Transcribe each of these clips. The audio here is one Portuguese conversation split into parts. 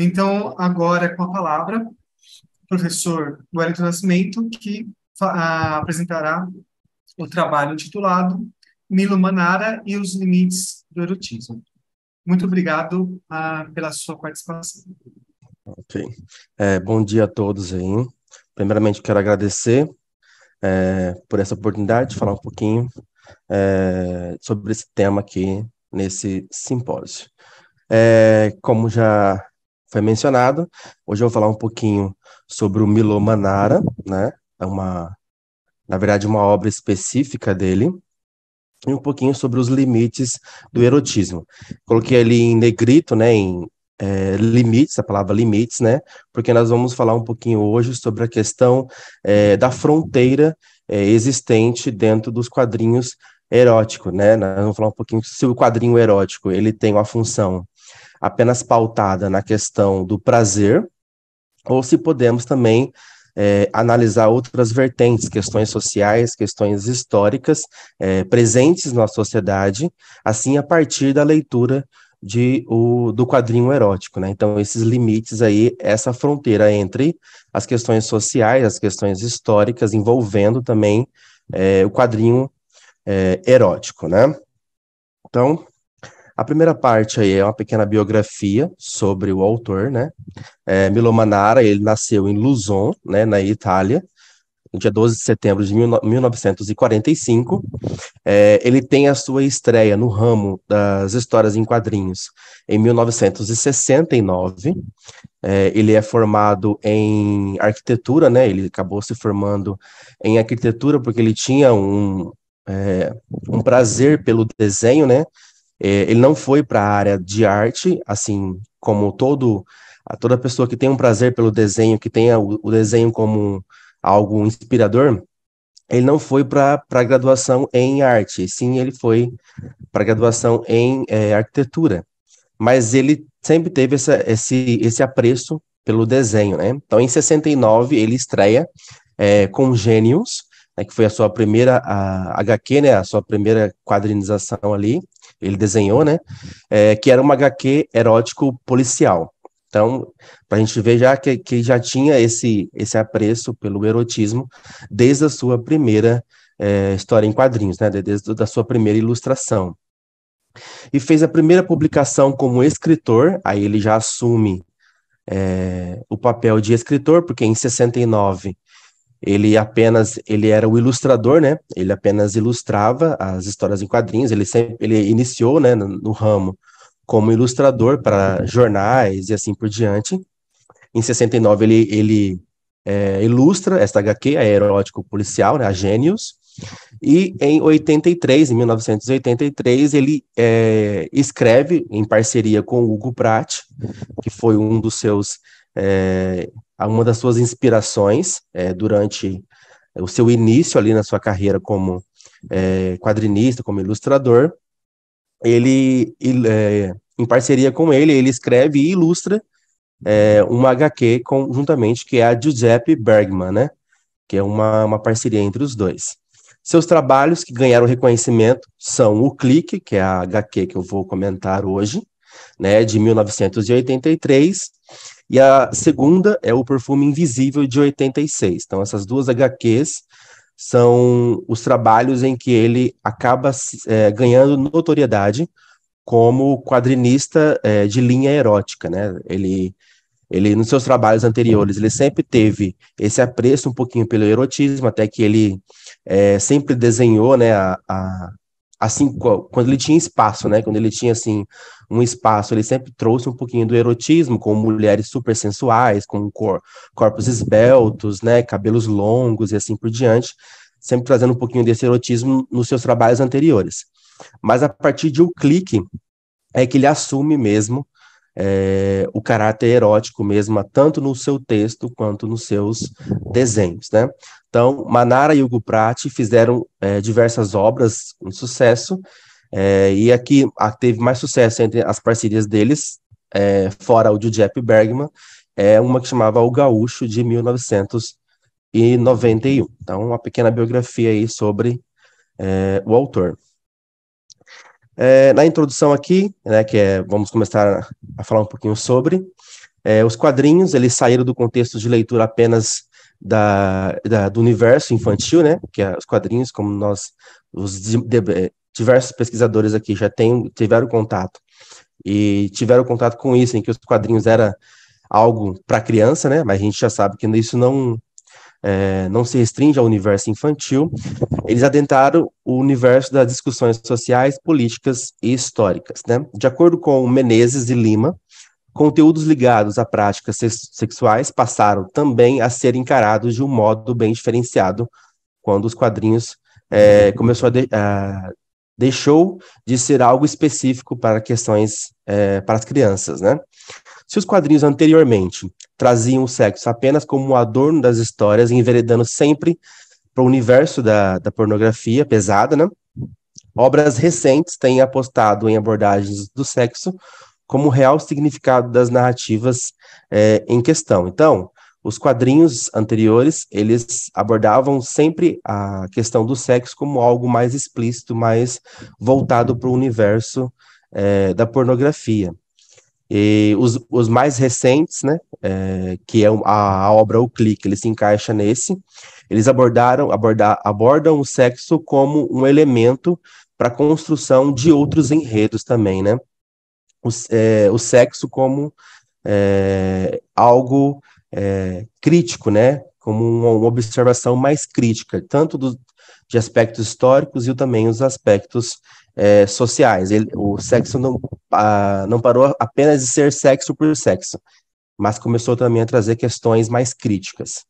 Então, agora é com a palavra, o professor Wellington Nascimento, que apresentará o trabalho intitulado Milo Manara e os Limites do Erotismo. Muito obrigado ah, pela sua participação. Ok. É, bom dia a todos aí. Primeiramente, quero agradecer é, por essa oportunidade de falar um pouquinho é, sobre esse tema aqui nesse simpósio. É, como já foi mencionado. Hoje eu vou falar um pouquinho sobre o Milo Manara, né? É uma, na verdade, uma obra específica dele. E um pouquinho sobre os limites do erotismo. Coloquei ali em negrito, né? Em é, limites, a palavra limites, né? Porque nós vamos falar um pouquinho hoje sobre a questão é, da fronteira é, existente dentro dos quadrinhos eróticos, né? Nós vamos falar um pouquinho se o quadrinho erótico ele tem uma função apenas pautada na questão do prazer, ou se podemos também é, analisar outras vertentes, questões sociais, questões históricas é, presentes na sociedade, assim a partir da leitura de, o, do quadrinho erótico, né? Então esses limites aí, essa fronteira entre as questões sociais, as questões históricas envolvendo também é, o quadrinho é, erótico, né? Então a primeira parte aí é uma pequena biografia sobre o autor, né? É, Milo Manara, ele nasceu em Luzon, né, na Itália, no dia 12 de setembro de 1945. É, ele tem a sua estreia no ramo das histórias em quadrinhos em 1969. É, ele é formado em arquitetura, né? Ele acabou se formando em arquitetura porque ele tinha um, é, um prazer pelo desenho, né? É, ele não foi para a área de arte, assim como todo toda pessoa que tem um prazer pelo desenho, que tenha o, o desenho como algo inspirador, ele não foi para a graduação em arte, sim, ele foi para a graduação em é, arquitetura. Mas ele sempre teve essa, esse, esse apreço pelo desenho, né? Então, em 69, ele estreia é, com Gênios, né, que foi a sua primeira a, HQ, né, a sua primeira quadrinização ali, ele desenhou, né? É, que era uma HQ erótico policial. Então, para a gente ver já que, que já tinha esse, esse apreço pelo erotismo desde a sua primeira é, história em quadrinhos, né? desde a sua primeira ilustração. E fez a primeira publicação como escritor, aí ele já assume é, o papel de escritor, porque em 69 ele apenas ele era o ilustrador, né? Ele apenas ilustrava as histórias em quadrinhos. Ele sempre ele iniciou, né, no, no ramo como ilustrador para jornais e assim por diante. Em 69 ele ele é, ilustra esta HQ, a erótico policial, né, a Gênios. E em 83, em 1983, ele é, escreve em parceria com Hugo Pratt, que foi um dos seus é, uma das suas inspirações é, durante é, o seu início ali na sua carreira como é, quadrinista, como ilustrador. Ele, ele é, em parceria com ele, ele escreve e ilustra é, uma HQ conjuntamente, que é a Giuseppe Bergman, né? Que é uma, uma parceria entre os dois. Seus trabalhos que ganharam reconhecimento são o Clique, que é a HQ que eu vou comentar hoje, né, de 1983, e a segunda é o Perfume Invisível de 86. Então, essas duas HQs são os trabalhos em que ele acaba é, ganhando notoriedade como quadrinista é, de linha erótica, né? Ele, ele, nos seus trabalhos anteriores, ele sempre teve esse apreço um pouquinho pelo erotismo, até que ele é, sempre desenhou, né, a, a assim, quando ele tinha espaço, né? Quando ele tinha, assim, um espaço, ele sempre trouxe um pouquinho do erotismo, com mulheres super sensuais, com cor, corpos esbeltos, né? Cabelos longos e assim por diante, sempre trazendo um pouquinho desse erotismo nos seus trabalhos anteriores. Mas a partir de O Clique, é que ele assume mesmo é, o caráter erótico mesmo, tanto no seu texto quanto nos seus desenhos, né? Então, Manara e Hugo Prati fizeram é, diversas obras com sucesso, é, e aqui a, teve mais sucesso entre as parcerias deles, é, fora o de Jepp Bergman, é uma que chamava O Gaúcho, de 1991. Então, uma pequena biografia aí sobre é, o autor. É, na introdução aqui, né, que é, vamos começar a falar um pouquinho sobre, é, os quadrinhos, eles saíram do contexto de leitura apenas da, da, do universo infantil, né? Que é os quadrinhos, como nós, os de, de, eh, diversos pesquisadores aqui já tem, tiveram contato e tiveram contato com isso, em que os quadrinhos era algo para criança, né? Mas a gente já sabe que isso não é, não se restringe ao universo infantil. Eles adentraram o universo das discussões sociais, políticas e históricas, né? De acordo com Menezes e Lima, Conteúdos ligados a práticas sexuais passaram também a ser encarados de um modo bem diferenciado quando os quadrinhos é, começou a, de, a, deixou de ser algo específico para questões é, para as crianças, né? Se os quadrinhos anteriormente traziam o sexo apenas como um adorno das histórias, enveredando sempre para o universo da, da pornografia pesada, né? Obras recentes têm apostado em abordagens do sexo como o real significado das narrativas é, em questão. Então, os quadrinhos anteriores, eles abordavam sempre a questão do sexo como algo mais explícito, mais voltado para o universo é, da pornografia. E os, os mais recentes, né, é, que é a, a, obra O Clique, ele se encaixa nesse, eles abordaram, abordar, abordam o sexo como um elemento para a construção de outros enredos também, né? o, é, o sexo como é, algo é, crítico, né? Como uma, uma, observação mais crítica, tanto do, de aspectos históricos e também os aspectos é, sociais. Ele, o sexo não, a, não parou apenas de ser sexo por sexo, mas começou também a trazer questões mais críticas.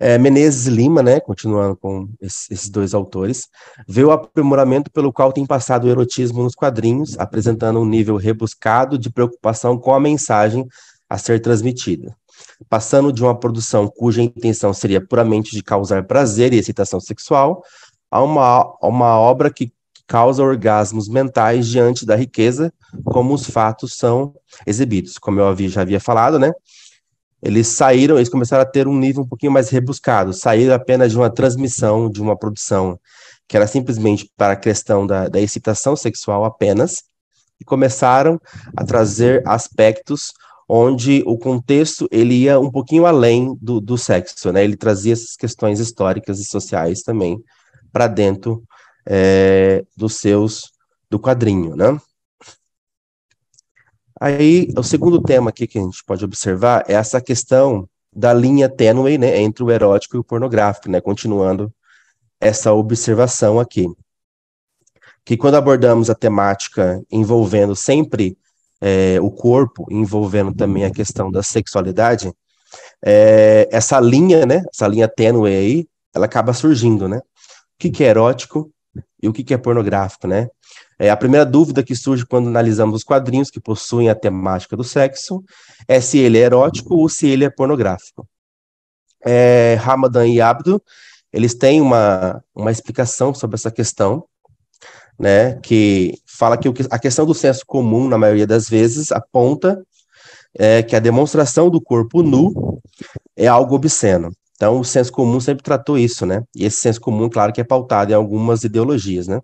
É, Menezes Lima, né, continuando com esses dois autores, vê o aprimoramento pelo qual tem passado o erotismo nos quadrinhos, apresentando um nível rebuscado de preocupação com a mensagem a ser transmitida. Passando de uma produção cuja intenção seria puramente de causar prazer e excitação sexual, a uma, a uma obra que causa orgasmos mentais diante da riqueza, como os fatos são exibidos. Como eu havia, já havia falado, né? eles saíram, eles começaram a ter um nível um pouquinho mais rebuscado, saíram apenas de uma transmissão, de uma produção que era simplesmente para a questão da, da excitação sexual apenas, e começaram a trazer aspectos onde o contexto ele ia um pouquinho além do, do sexo, né? Ele trazia essas questões históricas e sociais também para dentro é, dos seus do quadrinho, né? Aí, o segundo tema aqui que a gente pode observar é essa questão da linha tênue né, entre o erótico e o pornográfico, né, continuando essa observação aqui. Que quando abordamos a temática envolvendo sempre é, o corpo, envolvendo também a questão da sexualidade, é, essa linha, né, essa linha tênue aí, ela acaba surgindo, né? O que, que é erótico e o que, que é pornográfico, né? É, a primeira dúvida que surge quando analisamos os quadrinhos que possuem a temática do sexo é se ele é erótico ou se ele é pornográfico. É, Ramadan e Abdo, eles têm uma, uma explicação sobre essa questão, né, que fala que a questão do senso comum, na maioria das vezes, aponta é, que a demonstração do corpo nu é algo obsceno. Então, o senso comum sempre tratou isso, né? E esse senso comum, claro, que é pautado em algumas ideologias, né?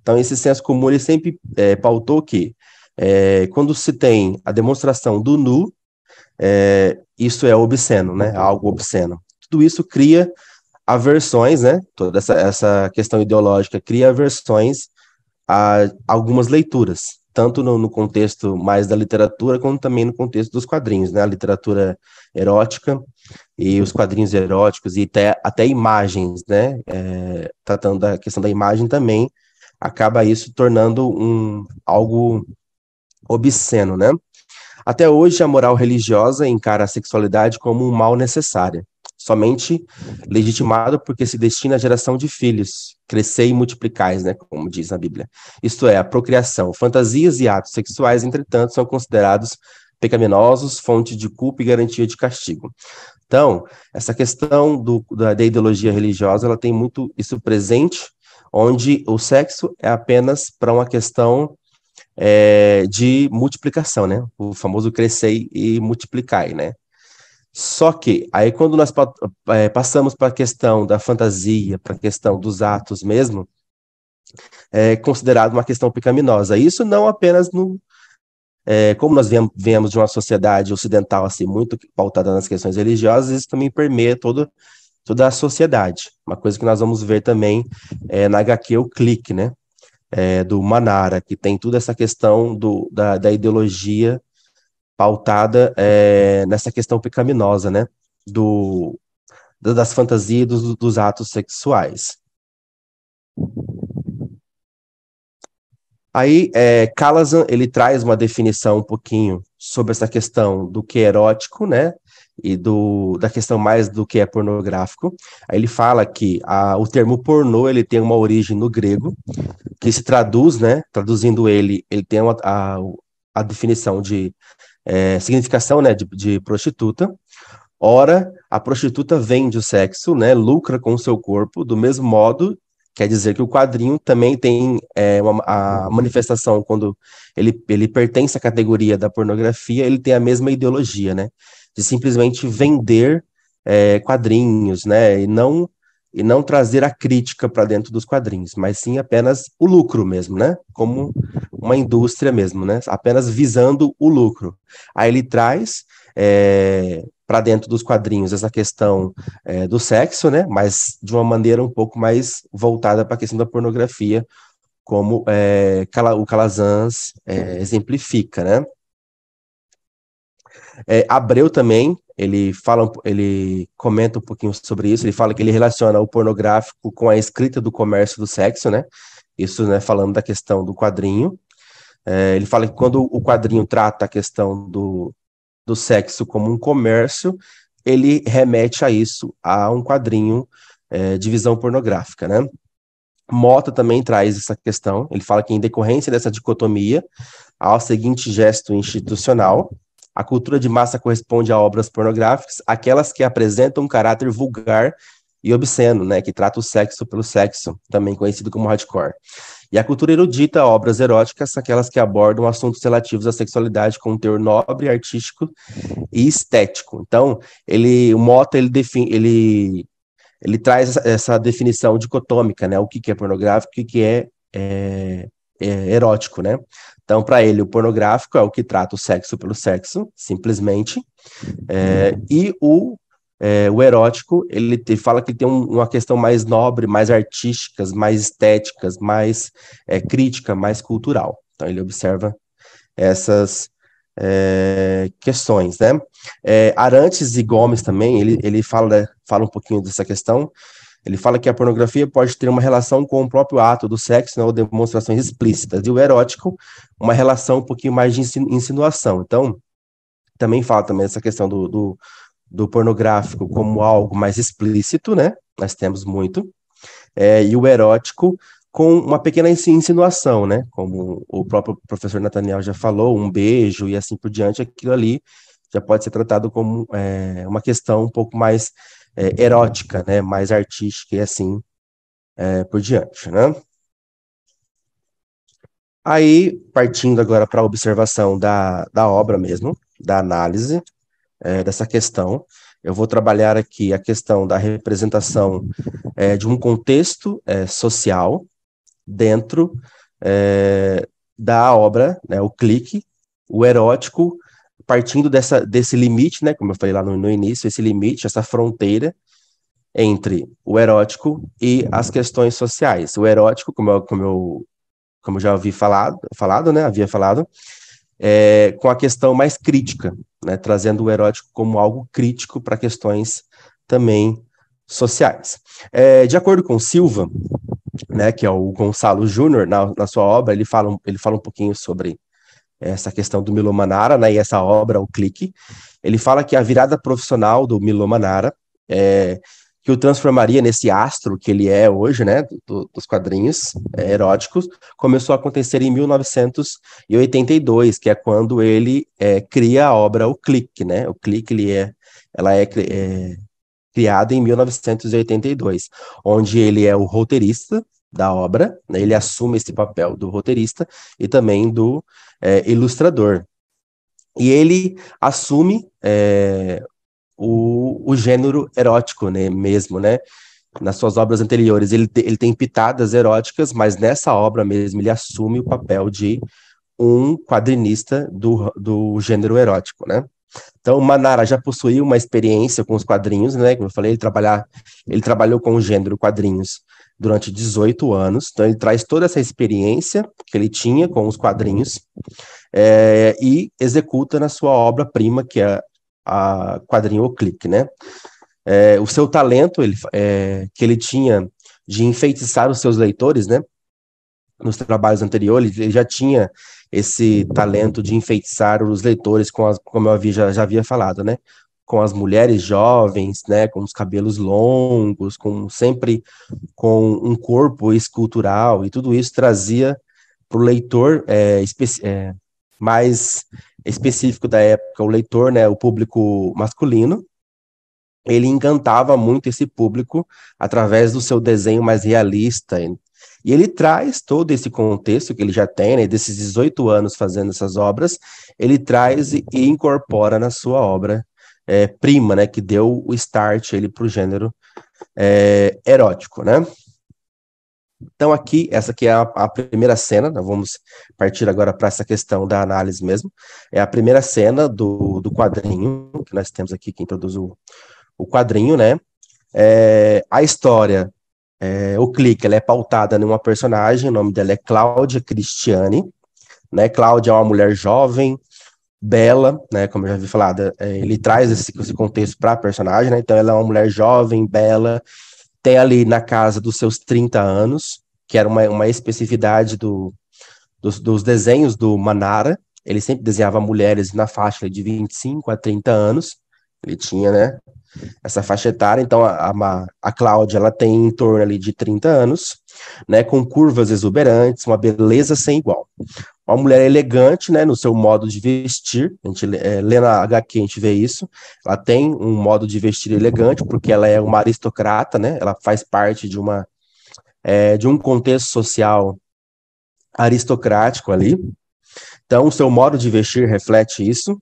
Então, esse senso comum, ele sempre é, pautou que é, quando se tem a demonstração do nu, é, isso é obsceno, né? É algo obsceno. Tudo isso cria aversões, né? Toda essa, essa questão ideológica cria aversões a algumas leituras, tanto no, no, contexto mais da literatura, como também no contexto dos quadrinhos, né? A literatura erótica e os quadrinhos eróticos, e até, até imagens, né? É, tratando da questão da imagem também, acaba isso tornando um, algo obsceno, né? Até hoje, a moral religiosa encara a sexualidade como um mal necessário, somente legitimado porque se destina à geração de filhos, crescer e multiplicais, né, como diz na Bíblia. Isto é, a procriação. Fantasias e atos sexuais, entretanto, são considerados pecaminosos, fonte de culpa e garantia de castigo. Então, essa questão do, da, da ideologia religiosa, ela tem muito isso presente, onde o sexo é apenas para uma questão é, de multiplicação, né? O famoso crescer e multiplicar, né? Só que aí quando nós é, passamos para a questão da fantasia, para a questão dos atos mesmo, é considerado uma questão pecaminosa. Isso não apenas no é, como nós vemos de uma sociedade ocidental assim muito pautada nas questões religiosas, isso também permeia todo, toda a sociedade. Uma coisa que nós vamos ver também é, na HQ o clique, né? É, do Manara, que tem toda essa questão do, da, da ideologia pautada é, nessa questão pecaminosa, né? Do, das fantasias dos, dos atos sexuais. Aí, é, Calazan, ele traz uma definição um pouquinho sobre essa questão do que é erótico, né? E do, da questão mais do que é pornográfico. Aí ele fala que a, o termo pornô, ele tem uma origem no grego, que se traduz, né? Traduzindo ele, ele tem uma, a, a definição de é, significação né, de, de prostituta. Ora, a prostituta vende o sexo, né, lucra com o seu corpo, do mesmo modo, quer dizer que o quadrinho também tem é, uma, a manifestação, quando ele, ele pertence à categoria da pornografia, ele tem a mesma ideologia, né, de simplesmente vender é, quadrinhos, né, e não e não trazer a crítica para dentro dos quadrinhos, mas sim apenas o lucro mesmo, né? Como uma indústria mesmo, né? Apenas visando o lucro. Aí ele traz é, eh, para dentro dos quadrinhos essa questão é, do sexo, né? Mas de uma maneira um pouco mais voltada para a questão da pornografia, como é, o Calazans exemplifica, né? Abreu também ele fala, ele comenta um pouquinho sobre isso, ele fala que ele relaciona o pornográfico com a escrita do comércio do sexo, né? Isso, né, falando da questão do quadrinho. É, ele fala que quando o quadrinho trata a questão do, do sexo como um comércio, ele remete a isso, a um quadrinho é, de visão pornográfica, né? Mota também traz essa questão, ele fala que em decorrência dessa dicotomia, há o seguinte gesto institucional, a cultura de massa corresponde a obras pornográficas, aquelas que apresentam um caráter vulgar e obsceno, né, que trata o sexo pelo sexo, também conhecido como hardcore. E a cultura erudita, obras eróticas, aquelas que abordam assuntos relativos à sexualidade com um teor nobre, artístico e estético. Então, ele, o Mota, ele define, ele, ele traz essa definição dicotômica, né, o que, que é pornográfico, o que, que é, é é, erótico, né? Então, para ele, o pornográfico é o que trata o sexo pelo sexo, simplesmente, é, e o, é, o erótico, ele, fala que tem um, uma questão mais nobre, mais artísticas, mais estéticas, mais é, crítica, mais cultural. Então, ele observa essas é, questões, né? É, Arantes e Gomes também, ele, ele fala, fala um pouquinho dessa questão, ele fala que a pornografia pode ter uma relação com o próprio ato do sexo, né, ou demonstrações explícitas, e o erótico, uma relação um pouquinho mais de insinuação. Então, também fala também essa questão do, do, do pornográfico como algo mais explícito, né? Nós temos muito. É, e o erótico com uma pequena insinuação, né? Como o próprio professor Nathaniel já falou, um beijo e assim por diante, aquilo ali já pode ser tratado como é, uma questão um pouco mais é, erótica, né, mais artística e assim é, por diante, né? Aí, partindo agora para a observação da, da obra mesmo, da análise é, dessa questão, eu vou trabalhar aqui a questão da representação é, de um contexto é, social dentro é, da obra, né, o clique, o erótico partindo dessa, desse limite, né, como eu falei lá no, no início, esse limite, essa fronteira entre o erótico e as questões sociais. O erótico, como eu, como eu, como eu já ouvi falado, falado, né, havia falado, é, com a questão mais crítica, né, trazendo o erótico como algo crítico para questões também sociais. É, de acordo com Silva, né, que é o Gonçalo Júnior, na, na sua obra, ele fala, ele fala um pouquinho sobre essa questão do Milo Manara, né, e essa obra, o clique, ele fala que a virada profissional do Milo Manara, é, que o transformaria nesse astro que ele é hoje, né, do, dos quadrinhos é, eróticos, começou a acontecer em 1982, que é quando ele é, cria a obra O Clique, né, o Clique, ele é, ela é, é criada em 1982, onde ele é o roteirista, da obra, né? ele assume esse papel do roteirista e também do é, ilustrador. E ele assume é, o, o gênero erótico né, mesmo, né? Nas suas obras anteriores, ele, ele tem pitadas eróticas, mas nessa obra mesmo ele assume o papel de um quadrinista do, do gênero erótico, né? Então, Manara já possuía uma experiência com os quadrinhos, né? Como eu falei, ele, trabalhar, ele trabalhou com o gênero quadrinhos durante 18 anos. Então, ele traz toda essa experiência que ele tinha com os quadrinhos é, e executa na sua obra-prima, que é a quadrinho O Clique, né? É, o seu talento ele, é, que ele tinha de enfeitiçar os seus leitores, né? Nos trabalhos anteriores, ele já tinha esse talento de enfeitiçar os leitores, com as, como eu havia, já, já havia falado, né? com as mulheres jovens, né, com os cabelos longos, com sempre com um corpo escultural e tudo isso trazia para o leitor é, é, mais específico da época, o leitor, né, o público masculino. Ele encantava muito esse público através do seu desenho mais realista. E ele traz todo esse contexto que ele já tem, né, desses 18 anos fazendo essas obras, ele traz e incorpora na sua obra é, prima, né, que deu o start ele para o gênero é, erótico, né? Então aqui, essa aqui é a, a primeira cena, vamos partir agora para essa questão da análise mesmo, é a primeira cena do, do quadrinho, que nós temos aqui, que introduz o, o quadrinho, né? É, a história, é, o clique, ela é pautada numa personagem, o nome dela é Cláudia Cristiane, né? Cláudia é uma mulher jovem, bela, né? Como eu já vi falado, é, ele traz esse, esse contexto para a personagem, né? Então ela é uma mulher jovem, bela, tem ali na casa dos seus 30 anos, que era uma, uma especificidade do, dos, dos desenhos do Manara. Ele sempre desenhava mulheres na faixa de 25 a 30 anos. Ele tinha, né? Essa faixa etária, então a, a, a Cláudia ela tem em torno ali de 30 anos, né, com curvas exuberantes, uma beleza sem igual uma mulher elegante, né, no seu modo de vestir. A gente é, lê na HQ, a gente vê isso. Ela tem um modo de vestir elegante, porque ela é uma aristocrata, né? Ela faz parte de uma é, de um contexto social aristocrático ali. Então, o seu modo de vestir reflete isso.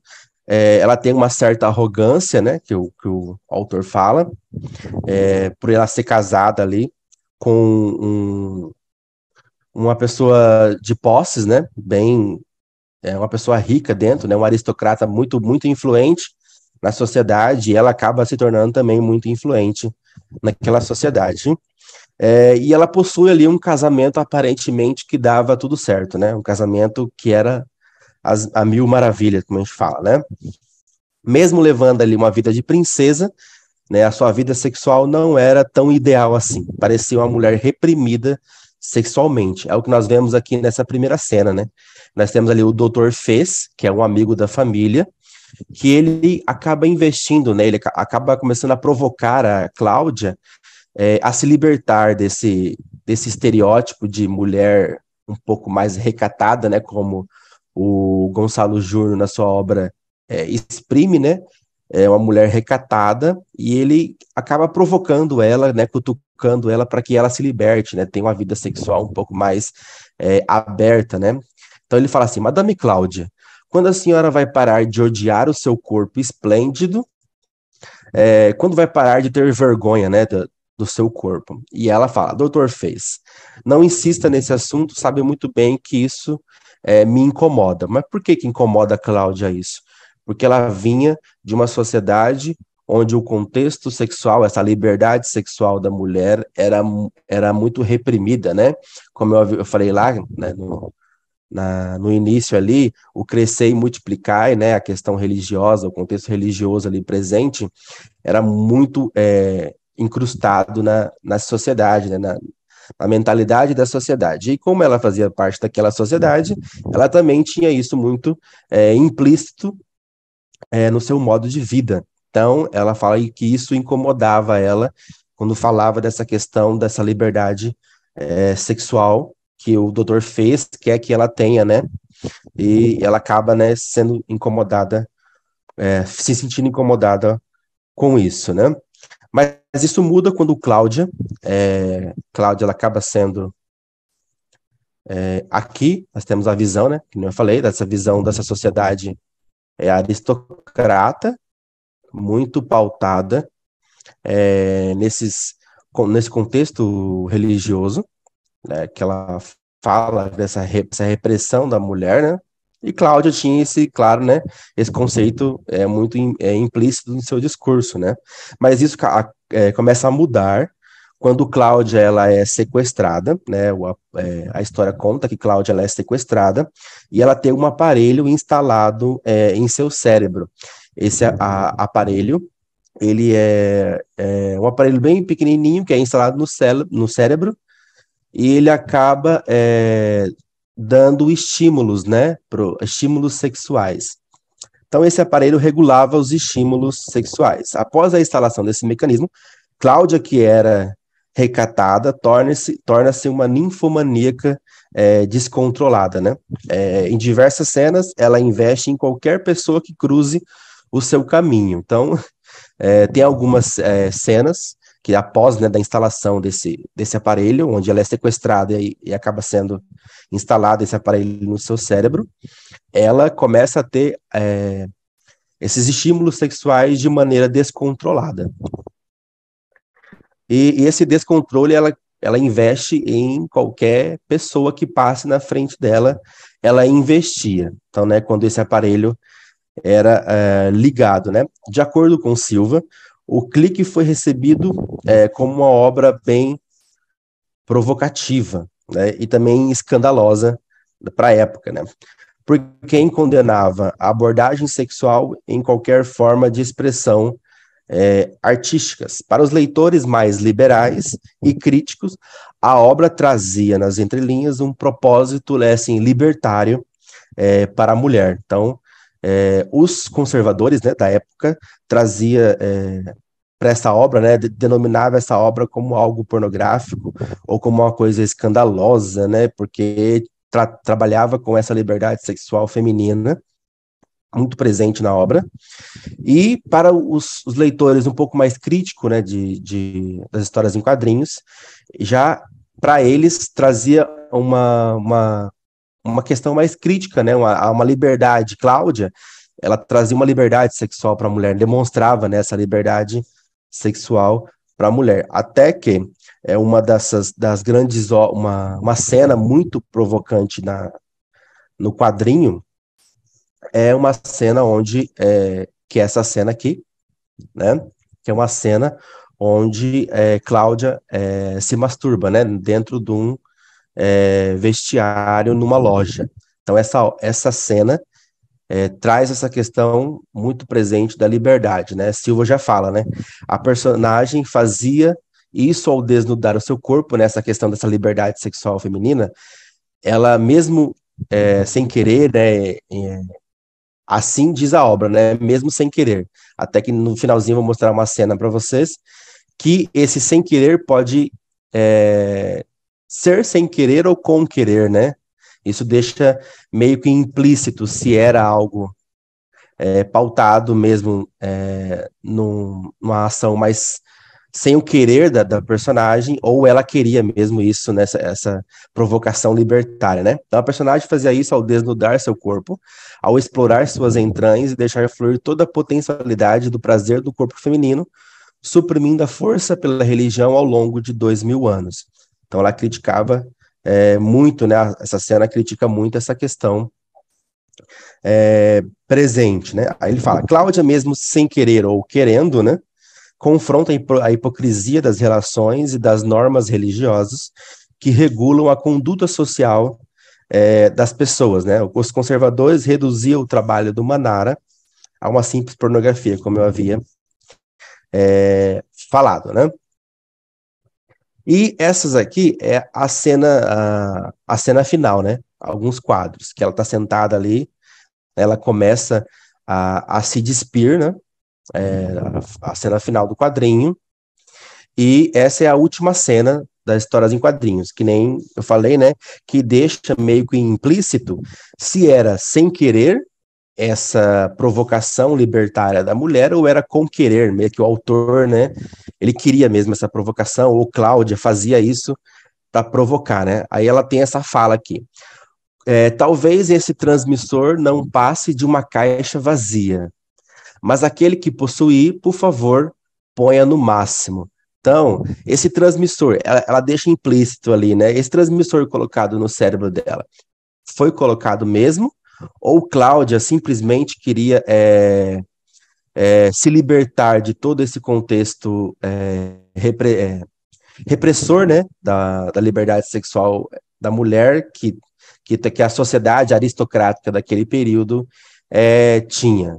É, ela tem uma certa arrogância, né, que o, que o autor fala, é, por ela ser casada ali com um, uma pessoa de posses, né? Bem, é uma pessoa rica dentro, né? Um aristocrata muito, muito influente na sociedade. E ela acaba se tornando também muito influente naquela sociedade. É, e ela possui ali um casamento aparentemente que dava tudo certo, né? Um casamento que era as, a mil maravilhas, como a gente fala, né? Mesmo levando ali uma vida de princesa, né? A sua vida sexual não era tão ideal assim. Parecia uma mulher reprimida sexualmente. É o que nós vemos aqui nessa primeira cena, né? Nós temos ali o doutor Fez, que é um amigo da família, que ele acaba investindo, né? Ele acaba começando a provocar a Cláudia é, a se libertar desse, desse estereótipo de mulher um pouco mais recatada, né? Como o Gonçalo Júnior na sua obra é, exprime, né? é uma mulher recatada e ele acaba provocando ela, né, cutucando ela para que ela se liberte, né, tenha uma vida sexual um pouco mais é, aberta, né. Então ele fala assim, Madame Cláudia, quando a senhora vai parar de odiar o seu corpo esplêndido, é, quando vai parar de ter vergonha, né, do, do seu corpo? E ela fala, doutor fez, não insista nesse assunto, sabe muito bem que isso é, me incomoda. Mas por que que incomoda a Cláudia isso? porque ela vinha de uma sociedade onde o contexto sexual, essa liberdade sexual da mulher era, era muito reprimida, né? Como eu, eu falei lá né, no, na, no início ali, o crescer e multiplicar, né? A questão religiosa, o contexto religioso ali presente, era muito é, incrustado na, na sociedade, né? Na, mentalidade da sociedade. E como ela fazia parte daquela sociedade, ela também tinha isso muito é, implícito é, no seu modo de vida. Então, ela fala que isso incomodava ela quando falava dessa questão dessa liberdade é, sexual que o doutor fez, quer é que ela tenha, né? E ela acaba, né, sendo incomodada, é, se sentindo incomodada com isso, né? Mas isso muda quando Cláudia, é, Cláudia, ela acaba sendo é, aqui nós temos a visão, né, que eu falei, dessa visão dessa sociedade é aristocrata, muito pautada é, nesses, nesse contexto religioso, né, que ela fala dessa repressão da mulher, né? E Cláudia tinha esse, claro, né, esse conceito é muito é, implícito no seu discurso, né? Mas isso é, começa a mudar quando Cláudia ela é sequestrada, né? A, é, a, história conta que Cláudia ela é sequestrada e ela tem um aparelho instalado é, em seu cérebro. Esse a, a, aparelho ele é, é, um aparelho bem pequenininho que é instalado no, cérebro, no cérebro e ele acaba é, dando estímulos, né? Pro, estímulos sexuais. Então, esse aparelho regulava os estímulos sexuais. Após a instalação desse mecanismo, Cláudia, que era recatada torna-se torna-se uma ninfomaníaca é, descontrolada, né? É, em diversas cenas, ela investe em qualquer pessoa que cruze o seu caminho. Então, é, tem algumas é, cenas que após né, da instalação desse, desse aparelho, onde ela é sequestrada e, e, acaba sendo instalado esse aparelho no seu cérebro, ela começa a ter é, esses estímulos sexuais de maneira descontrolada. E, e esse descontrole, ela, ela investe em qualquer pessoa que passe na frente dela, ela investia. Então, né, quando esse aparelho era é, ligado, né? De acordo com Silva, o clique foi recebido é, como uma obra bem provocativa né, e também escandalosa para a época, né? Por quem condenava a abordagem sexual em qualquer forma de expressão é, artísticas. Para os leitores mais liberais e críticos, a obra trazia nas entrelinhas um propósito é assim, libertário é, para a mulher. Então, é, os conservadores né, da época trazia é, para essa obra, né, denominava essa obra como algo pornográfico ou como uma coisa escandalosa, né, porque tra trabalhava com essa liberdade sexual feminina muito presente na obra. E para os, os leitores um pouco mais crítico né, de, de, das histórias em quadrinhos, já para eles trazia uma, uma, uma questão mais crítica, né, uma, uma liberdade. Cláudia, ela trazia uma liberdade sexual para a mulher, demonstrava né, essa liberdade sexual para a mulher. Até que é uma dessas das grandes uma, uma cena muito provocante na, no quadrinho é uma cena onde, é, que é essa cena aqui, né? Que é uma cena onde é, Cláudia é, se masturba, né? Dentro de um é, vestiário numa loja. Então, essa, essa cena é, traz essa questão muito presente da liberdade, né? Silva já fala, né? A personagem fazia isso ao desnudar o seu corpo, nessa né? questão dessa liberdade sexual feminina, ela mesmo é, sem querer, né, é, Assim diz a obra, né? Mesmo sem querer. Até que no finalzinho eu vou mostrar uma cena para vocês que esse sem querer pode é, ser sem querer ou com querer, né? Isso deixa meio que implícito se era algo é, pautado mesmo é, num, numa ação mais sem o querer da, da, personagem, ou ela queria mesmo isso, nessa né, essa provocação libertária, né? Então a personagem fazia isso ao desnudar seu corpo, ao explorar suas entranhas e deixar fluir toda a potencialidade do prazer do corpo feminino, suprimindo a força pela religião ao longo de dois mil anos. Então ela criticava é, muito, né? Essa cena critica muito essa questão é, presente, né? Aí ele fala, Cláudia mesmo sem querer ou querendo, né? confronta a hipocrisia das relações e das normas religiosas que regulam a conduta social é, das pessoas. Né? Os conservadores reduziam o trabalho do Manara a uma simples pornografia, como eu havia é, falado. Né? E essas aqui é a cena, a, a cena final, né? alguns quadros, que ela está sentada ali, ela começa a, a se despir, né? é, a, a, cena final do quadrinho. E essa é a última cena das histórias em quadrinhos, que nem eu falei, né? Que deixa meio que implícito se era sem querer essa provocação libertária da mulher ou era com querer, meio que o autor, né? Ele queria mesmo essa provocação, ou Cláudia fazia isso para provocar, né? Aí ela tem essa fala aqui. É, talvez esse transmissor não passe de uma caixa vazia. Mas aquele que possuir, por favor, ponha no máximo. Então, esse transmissor, ela, ela deixa implícito ali, né? Esse transmissor colocado no cérebro dela foi colocado mesmo? Ou Cláudia simplesmente queria é, é, se libertar de todo esse contexto é, repre, é, repressor, né? Da, da liberdade sexual da mulher que, que, que a sociedade aristocrática daquele período é, tinha.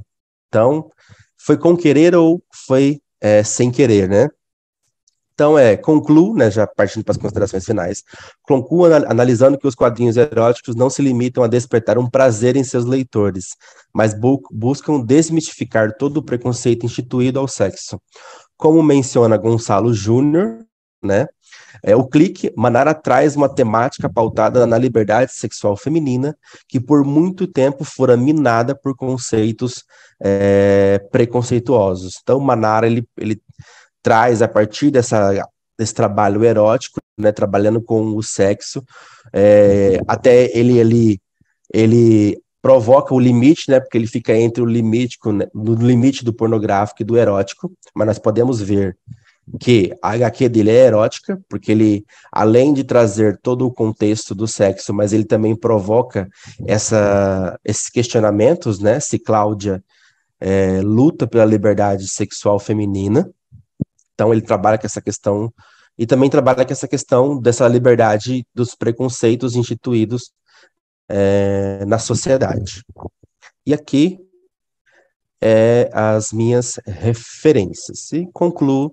Então, foi com querer ou foi é, sem querer, né? Então, é, concluo, né, já partindo para as considerações finais, concluo analisando que os quadrinhos eróticos não se limitam a despertar um prazer em seus leitores, mas bu buscam desmistificar todo o preconceito instituído ao sexo. Como menciona Gonçalo Júnior, né, é, o clique, Manara traz uma temática pautada na liberdade sexual feminina, que por muito tempo fora minada por conceitos é, preconceituosos. Então, Manara ele, ele traz a partir dessa, desse trabalho erótico, né, trabalhando com o sexo, é, até ele, ele, ele provoca o limite, né? Porque ele fica entre o limite, né, no limite do pornográfico e do erótico, mas nós podemos ver que a HQ dele é erótica, porque ele, além de trazer todo o contexto do sexo, mas ele também provoca essa, esses questionamentos, né? Se Cláudia é, luta pela liberdade sexual feminina, então ele trabalha com essa questão e também trabalha com essa questão dessa liberdade dos preconceitos instituídos é, na sociedade. E aqui é, as minhas referências. E concluo